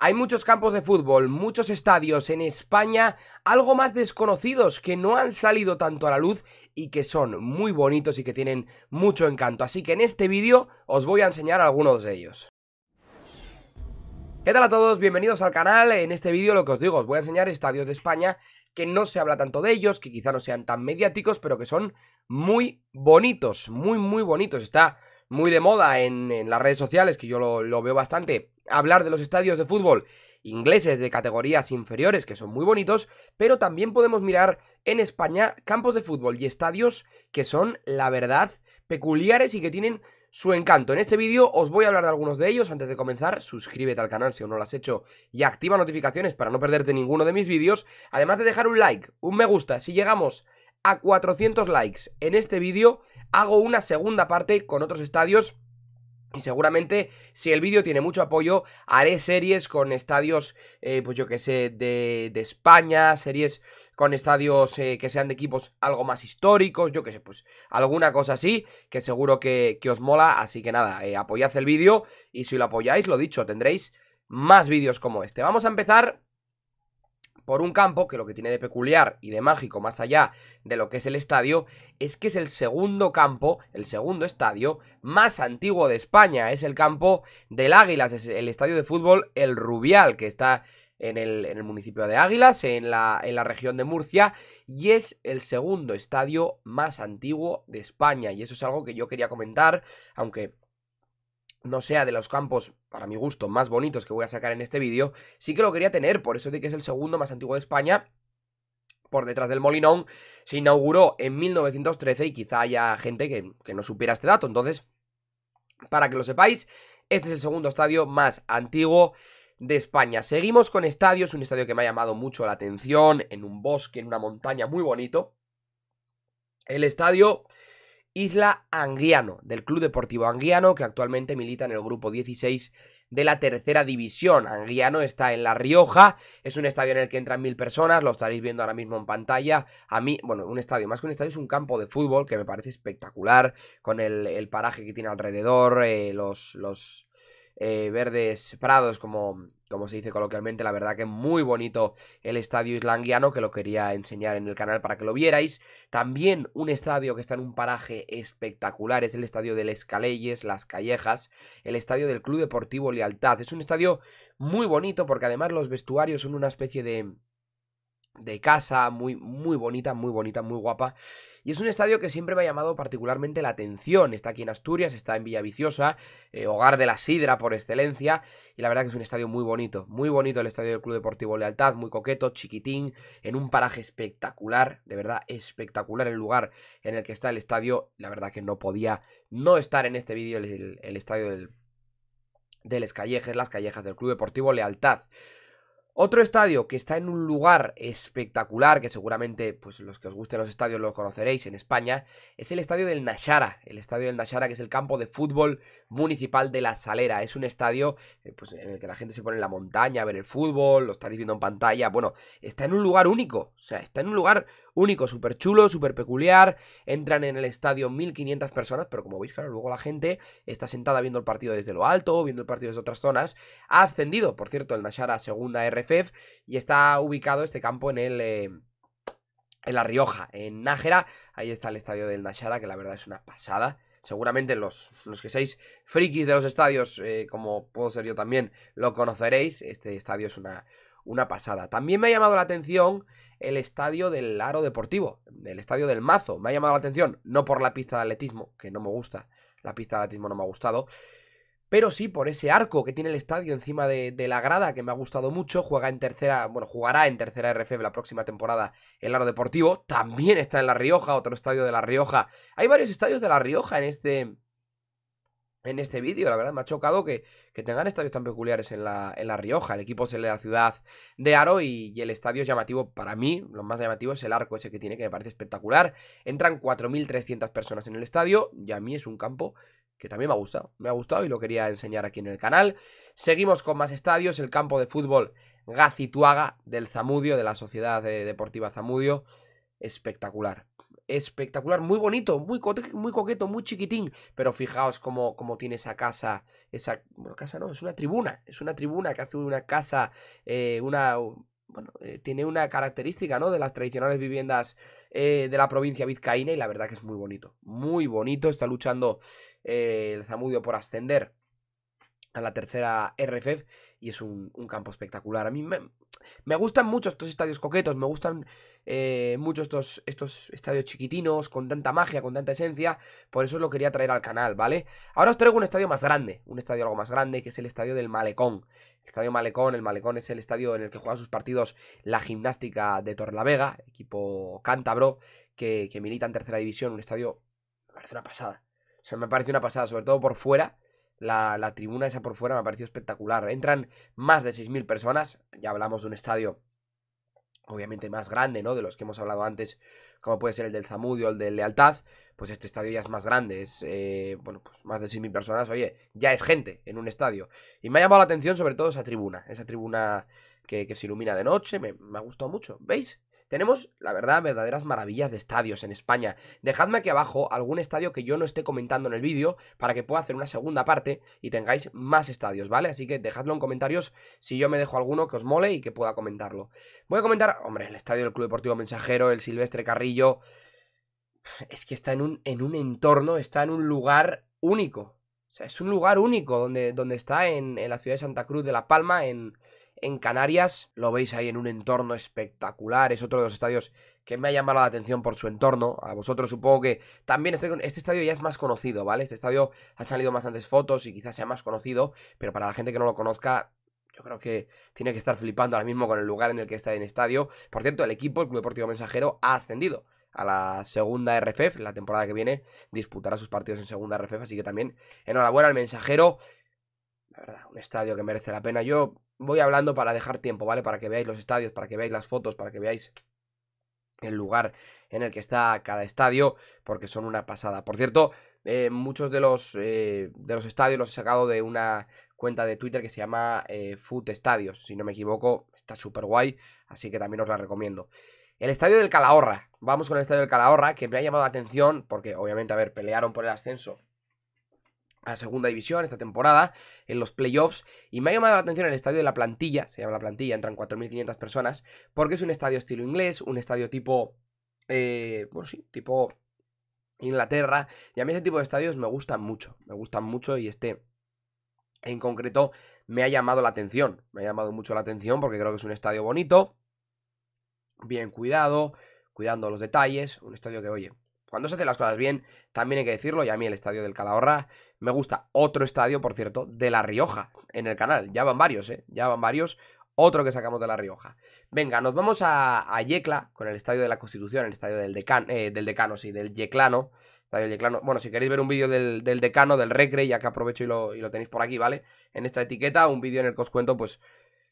Hay muchos campos de fútbol, muchos estadios en España, algo más desconocidos que no han salido tanto a la luz y que son muy bonitos y que tienen mucho encanto. Así que en este vídeo os voy a enseñar algunos de ellos. ¿Qué tal a todos? Bienvenidos al canal. En este vídeo lo que os digo, os voy a enseñar estadios de España que no se habla tanto de ellos, que quizá no sean tan mediáticos, pero que son muy bonitos, muy muy bonitos. Está muy de moda en, las redes sociales, que yo lo, lo veo bastante, hablar de los estadios de fútbol ingleses de categorías inferiores que son muy bonitos, pero también podemos mirar en España campos de fútbol y estadios que son, la verdad, peculiares y que tienen su encanto. En este vídeo os voy a hablar de algunos de ellos. Antes de comenzar, suscríbete al canal si aún no lo has hecho y activa notificaciones para no perderte ninguno de mis vídeos. Además de dejar un like, un me gusta, si llegamos a 400 likes en este vídeo, hago una segunda parte con otros estadios y seguramente, si el vídeo tiene mucho apoyo, haré series con estadios, eh, pues yo que sé, de, España, series con estadios eh, que sean de equipos algo más históricos, yo que sé, pues alguna cosa así, que seguro que, que os mola. Así que nada, eh, apoyad el vídeo y si lo apoyáis, lo dicho, tendréis más vídeos como este. Vamos a empezar por un campo que lo que tiene de peculiar y de mágico más allá de lo que es el estadio es que es el segundo campo, el segundo estadio más antiguo de España, es el campo del Águilas, es el estadio de fútbol El Rubial que está en el, municipio de Águilas, en la región de Murcia, y es el segundo estadio más antiguo de España, y eso es algo que yo quería comentar, aunque no sea de los campos, para mi gusto, más bonitos que voy a sacar en este vídeo, sí que lo quería tener, por eso de que es el segundo más antiguo de España. Por detrás del Molinón se inauguró en 1913 y quizá haya gente que, que no supiera este dato. Entonces, para que lo sepáis, este es el segundo estadio más antiguo de España. Seguimos con estadios, un estadio que me ha llamado mucho la atención, en un bosque, en una montaña, muy bonito. El estadio Isla Anguiano, del Club Deportivo Anguiano, que actualmente milita en el grupo 16 de la tercera división. Anguiano está en La Rioja, es un estadio en el que entran mil personas, lo estaréis viendo ahora mismo en pantalla. A mí, bueno, un estadio, más que un estadio, es un campo de fútbol que me parece espectacular, con el, paraje que tiene alrededor, eh, los, los eh, verdes prados, como, como se dice coloquialmente. La verdad que muy bonito el estadio islanguiano, que lo quería enseñar en el canal para que lo vierais. También un estadio que está en un paraje espectacular, es el estadio de Les Las Callejas, el estadio del Club Deportivo Lealtad. Es un estadio muy bonito porque además los vestuarios son una especie de de casa, muy, muy bonita, muy bonita, muy guapa. Y es un estadio que siempre me ha llamado particularmente la atención. Está aquí en Asturias, está en Villaviciosa, eh, hogar de la Sidra por excelencia. Y la verdad que es un estadio muy bonito, muy bonito el estadio del Club Deportivo Lealtad, muy coqueto, chiquitín, en un paraje espectacular, de verdad espectacular el lugar en el que está el estadio. La verdad que no podía no estar en este vídeo el, estadio del, de las callejas, las callejas del Club Deportivo Lealtad. Otro estadio que está en un lugar espectacular, que seguramente pues, los que os gusten los estadios lo conoceréis en España, es el estadio del Nashara. El estadio del Nashara, que es el campo de fútbol municipal de La Salera. Es un estadio eh, pues, en el que la gente se pone en la montaña a ver el fútbol, lo estaréis viendo en pantalla. Bueno, está en un lugar único. O sea, está en un lugar único, súper chulo, súper peculiar. Entran en el estadio 1500 personas, pero como veis, claro, luego la gente está sentada viendo el partido desde lo alto, viendo el partido desde otras zonas. Ha ascendido, por cierto, el Nashara segunda RFF y está ubicado este campo en el... Eh, en La Rioja, en Nájera, ahí está el estadio del Nashara, que la verdad es una pasada. Seguramente los, que seáis frikis de los estadios, eh, como puedo ser yo también, lo conoceréis. Este estadio es una, una pasada. También me ha llamado la atención el estadio del Aro Deportivo, el estadio del Mazo. Me ha llamado la atención, no por la pista de atletismo, que no me gusta, la pista de atletismo no me ha gustado, pero sí por ese arco que tiene el estadio encima de, la grada, que me ha gustado mucho. Juega en tercera, bueno, jugará en tercera RFB la próxima temporada el Aro Deportivo. También está en La Rioja, otro estadio de La Rioja. Hay varios estadios de La Rioja en este, en este vídeo. La verdad, me ha chocado que, tengan estadios tan peculiares en la, Rioja. El equipo es el de la ciudad de Aro y, y, el estadio es llamativo para mí. Lo más llamativo es el arco ese que tiene, que me parece espectacular. Entran 4.300 personas en el estadio y a mí es un campo que también me ha gustado. Me ha gustado y lo quería enseñar aquí en el canal. Seguimos con más estadios. El campo de fútbol Gacituaga del Zamudio, de la Sociedad Deportiva Zamudio. Espectacular espectacular, muy bonito, muy, coqueto, muy chiquitín. Pero fijaos cómo, cómo, tiene esa casa, esa, casa no, es una tribuna, es una tribuna que hace una casa, eh, una, bueno, eh, tiene una característica, ¿no? De las tradicionales viviendas eh, de la provincia vizcaína y la verdad que es muy bonito, muy bonito, está luchando el Zamudio por ascender a la tercera RFF e y es un, un campo espectacular. A mí me, me gustan mucho estos estadios coquetos, me gustan eh, mucho estos, estos estadios chiquitinos, con tanta magia, con tanta esencia. Por eso os lo quería traer al canal, ¿vale? Ahora os traigo un estadio más grande, un estadio algo más grande, que es el estadio del Malecón. El estadio Malecón, el Malecón es el estadio en el que juega sus partidos la gimnástica de Vega, equipo cántabro, que, que milita en tercera división, un estadio... Me parece una pasada. O sea, me parece una pasada, sobre todo por fuera la, tribuna esa por fuera me ha parecido espectacular. Entran más de 6.000 personas. Ya hablamos de un estadio obviamente más grande, ¿no? De los que hemos hablado antes, como puede ser el del Zamudio o el del Lealtad, pues este estadio ya es más grande, es, eh, bueno, pues más de 6.000 personas, oye, ya es gente en un estadio. Y me ha llamado la atención sobre todo esa tribuna, esa tribuna que, se ilumina de noche, me, ha gustado mucho, ¿veis? Tenemos, la verdad, verdaderas maravillas de estadios en España. Dejadme aquí abajo algún estadio que yo no esté comentando en el vídeo para que pueda hacer una segunda parte y tengáis más estadios, ¿vale? Así que dejadlo en comentarios si yo me dejo alguno que os mole y que pueda comentarlo. Voy a comentar, hombre, el estadio del Club Deportivo Mensajero, el Silvestre Carrillo. Es que está en un, en un entorno, está en un lugar único. O sea, es un lugar único donde, donde está en, en la ciudad de Santa Cruz de La Palma, en, en Canarias. Lo veis ahí en un entorno espectacular. Es otro de los estadios que me ha llamado la atención por su entorno. A vosotros supongo que también este, este, estadio ya es más conocido, ¿vale? Este estadio ha salido bastantes fotos y quizás sea más conocido, pero para la gente que no lo conozca, yo creo que tiene que estar flipando ahora mismo con el lugar en el que está en el estadio. Por cierto, el equipo, el Club Deportivo Mensajero, ha ascendido a la segunda RFF. La temporada que viene disputará sus partidos en segunda RFF, así que también enhorabuena al Mensajero. La verdad, un estadio que merece la pena. Yo voy hablando para dejar tiempo, ¿vale? Para que veáis los estadios, para que veáis las fotos, para que veáis el lugar en el que está cada estadio, porque son una pasada. Por cierto, eh, muchos de los, eh, de los estadios los he sacado de una cuenta de Twitter que se llama eh, Food si no me equivoco, está súper guay, así que también os la recomiendo. El estadio del Calahorra, vamos con el estadio del Calahorra, que me ha llamado la atención, porque obviamente, a ver, pelearon por el ascenso a segunda división esta temporada, en los playoffs. Y me ha llamado la atención el estadio de la plantilla, se llama la plantilla, entran 4.500 personas, porque es un estadio estilo inglés, un estadio tipo... Eh, bueno, sí, tipo Inglaterra. Y a mí ese tipo de estadios me gustan mucho, me gustan mucho y este en concreto me ha llamado la atención, me ha llamado mucho la atención porque creo que es un estadio bonito, bien cuidado, cuidando los detalles, un estadio que, oye, cuando se hacen las cosas bien, también hay que decirlo, y a mí el estadio del Calahorra me gusta. Otro estadio, por cierto, de La Rioja en el canal. Ya van varios, ¿eh? Ya van varios. Otro que sacamos de La Rioja. Venga, nos vamos a, Yecla con el estadio de la Constitución, el estadio del, decan, eh, del decano, sí, del Yeclano. Estadio Yeclano. Bueno, si queréis ver un vídeo del, decano, del Recre, ya que aprovecho y lo, y lo tenéis por aquí, ¿vale? En esta etiqueta, un vídeo en el que os cuento, pues,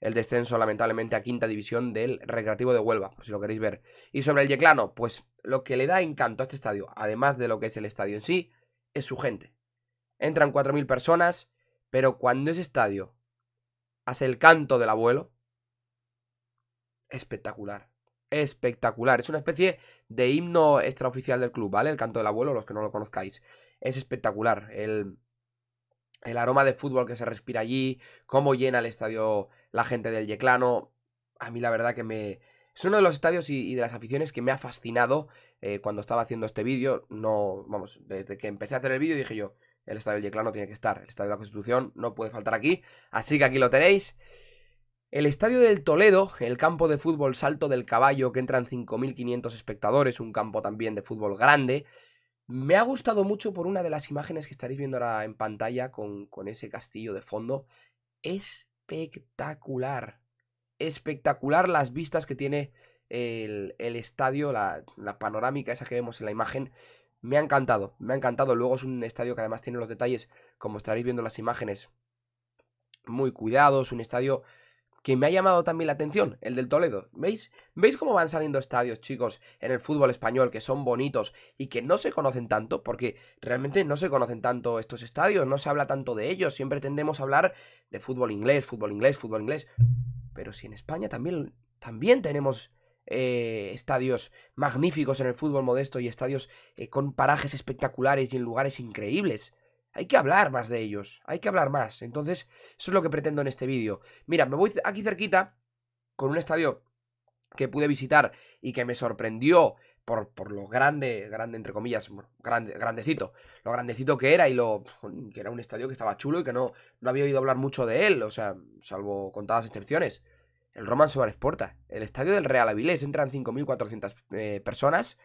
el descenso lamentablemente a quinta división del Recreativo de Huelva, si lo queréis ver. Y sobre el Yeclano, pues lo que le da encanto a este estadio, además de lo que es el estadio en sí, es su gente. Entran 4.000 personas, pero cuando ese estadio hace el canto del abuelo, espectacular, espectacular. Es una especie de himno extraoficial del club, ¿vale? El canto del abuelo, los que no lo conozcáis. Es espectacular. El, el aroma de fútbol que se respira allí, cómo llena el estadio la gente del Yeclano. A mí la verdad que me... Es uno de los estadios y, de las aficiones que me ha fascinado eh, cuando estaba haciendo este vídeo. No, vamos, desde que empecé a hacer el vídeo dije yo, el estadio del Yeclano tiene que estar, el estadio de la Constitución no puede faltar aquí. Así que aquí lo tenéis. El estadio del Toledo, el campo de fútbol Salto del Caballo, que entran 5.500 espectadores, un campo también de fútbol grande. Me ha gustado mucho por una de las imágenes que estaréis viendo ahora en pantalla con ese castillo de fondo. Es espectacular. Espectacular las vistas que tiene el, el estadio, la, la, panorámica esa que vemos en la imagen. Me ha encantado, me ha encantado. Luego es un estadio que además tiene los detalles, como estaréis viendo las imágenes, muy cuidados. Un estadio que me ha llamado también la atención, el del Toledo. ¿Veis? ¿Veis cómo van saliendo estadios, chicos, en el fútbol español, que son bonitos y que no se conocen tanto? Porque realmente no se conocen tanto estos estadios, no se habla tanto de ellos, siempre tendemos a hablar de fútbol inglés, fútbol inglés, fútbol inglés. Pero si en España también, también tenemos eh, estadios magníficos en el fútbol modesto y estadios eh, con parajes espectaculares y en lugares increíbles hay que hablar más de ellos, hay que hablar más. Entonces, eso es lo que pretendo en este vídeo. Mira, me voy aquí cerquita con un estadio que pude visitar y que me sorprendió por, lo grande, grande entre comillas, grande, grandecito, lo grandecito que era y lo que era un estadio que estaba chulo y que no, no había oído hablar mucho de él, o sea, salvo contadas excepciones. El Roman Suárez Porta, el estadio del Real Avilés, entran 5.400 eh, personas,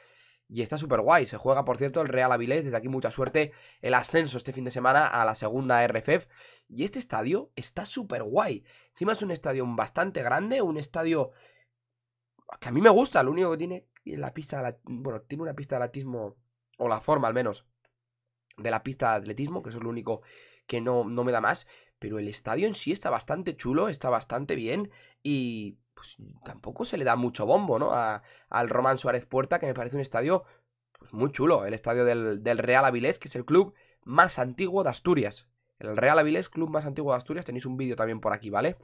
y está súper guay. Se juega, por cierto, el Real Avilés. Desde aquí mucha suerte. El ascenso este fin de semana a la segunda RFF. Y este estadio está súper guay. Encima es un estadio bastante grande, un estadio que a mí me gusta. Lo único que tiene la pista, de la... bueno, tiene una pista de atletismo, o la forma al menos, de la pista de atletismo, que es lo único que no, no me da más. Pero el estadio en sí está bastante chulo, está bastante bien y pues tampoco se le da mucho bombo, ¿no? A, al Román Suárez Puerta, que me parece un estadio pues, muy chulo, el estadio del, Real Avilés, que es el club más antiguo de Asturias. El Real Avilés, club más antiguo de Asturias, tenéis un vídeo también por aquí, ¿vale?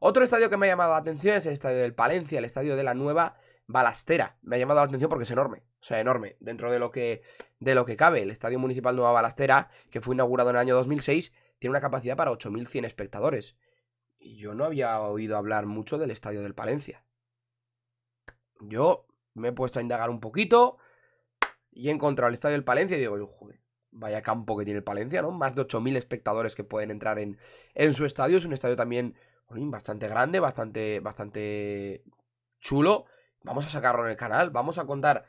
Otro estadio que me ha llamado la atención es el estadio del Palencia, el estadio de la nueva Balastera. Me ha llamado la atención porque es enorme, o sea, enorme, dentro de lo que, de lo que cabe. El estadio municipal Nueva Balastera, que fue inaugurado en el año 2006, tiene una capacidad para 8.100 espectadores. Y yo no había oído hablar mucho del estadio del Palencia. Yo me he puesto a indagar un poquito y he encontrado el estadio del Palencia y digo, joder, vaya campo que tiene el Palencia, ¿no? Más de 8.000 espectadores que pueden entrar en, en su estadio. Es un estadio también bastante grande, bastante, bastante chulo. Vamos a sacarlo en el canal, vamos a contar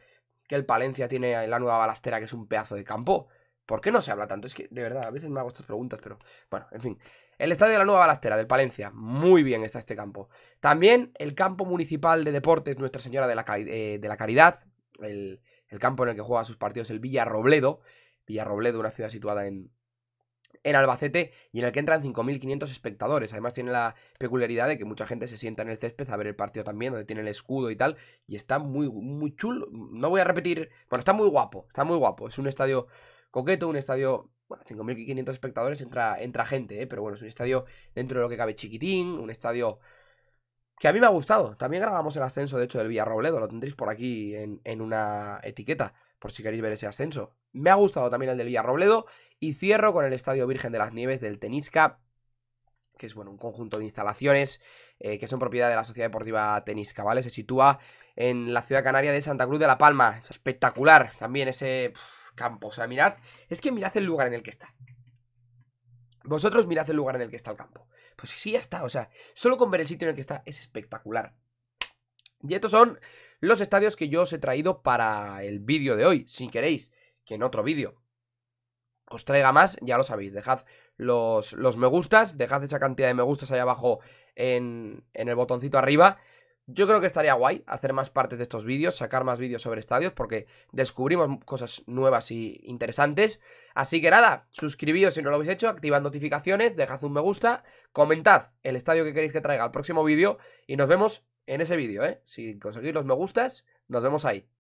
que el Palencia tiene la nueva balastera, que es un pedazo de campo. ¿Por qué no se habla tanto? Es que, de verdad, a veces me hago estas preguntas, pero bueno, en fin. El estadio de la Nueva Balastera, del Palencia. Muy bien está este campo. También el campo municipal de deportes Nuestra Señora de la, eh, de la Caridad. El, campo en el que juega sus partidos el Villarrobledo. Villarrobledo, una ciudad situada en, en Albacete y en el que entran 5.500 espectadores. Además tiene la peculiaridad de que mucha gente se sienta en el césped a ver el partido también, donde tiene el escudo y tal. Y está muy, muy chulo. No voy a repetir. Bueno, está muy guapo. Está muy guapo. Es un estadio coqueto, un estadio bueno, 5.500 espectadores entra, entra gente, ¿eh? pero bueno, es un estadio dentro de lo que cabe chiquitín, un estadio que a mí me ha gustado. También grabamos el ascenso, de hecho, del Villarrobledo, lo tendréis por aquí en, una etiqueta, por si queréis ver ese ascenso. Me ha gustado también el del Villarrobledo y cierro con el Estadio Virgen de las Nieves del Tenisca, que es bueno, un conjunto de instalaciones eh, que son propiedad de la Sociedad Deportiva Tenisca, ¿vale? Se sitúa en la ciudad canaria de Santa Cruz de La Palma. Es espectacular también ese campo. O sea, mirad, es que mirad el lugar en el que está. Vosotros mirad el lugar en el que está el campo. Pues sí, ya está. O sea, solo con ver el sitio en el que está es espectacular. Y estos son los estadios que yo os he traído para el vídeo de hoy. Si queréis que en otro vídeo os traiga más, ya lo sabéis. Dejad los, los me gustas, dejad esa cantidad de me gustas ahí abajo en, en el botoncito arriba. Yo creo que estaría guay hacer más partes de estos vídeos, sacar más vídeos sobre estadios, porque descubrimos cosas nuevas y interesantes. Así que nada, suscribíos si no lo habéis hecho, activad notificaciones, dejad un me gusta, comentad el estadio que queréis que traiga al próximo vídeo y nos vemos en ese vídeo, ¿eh? Si conseguís los me gustas, nos vemos ahí.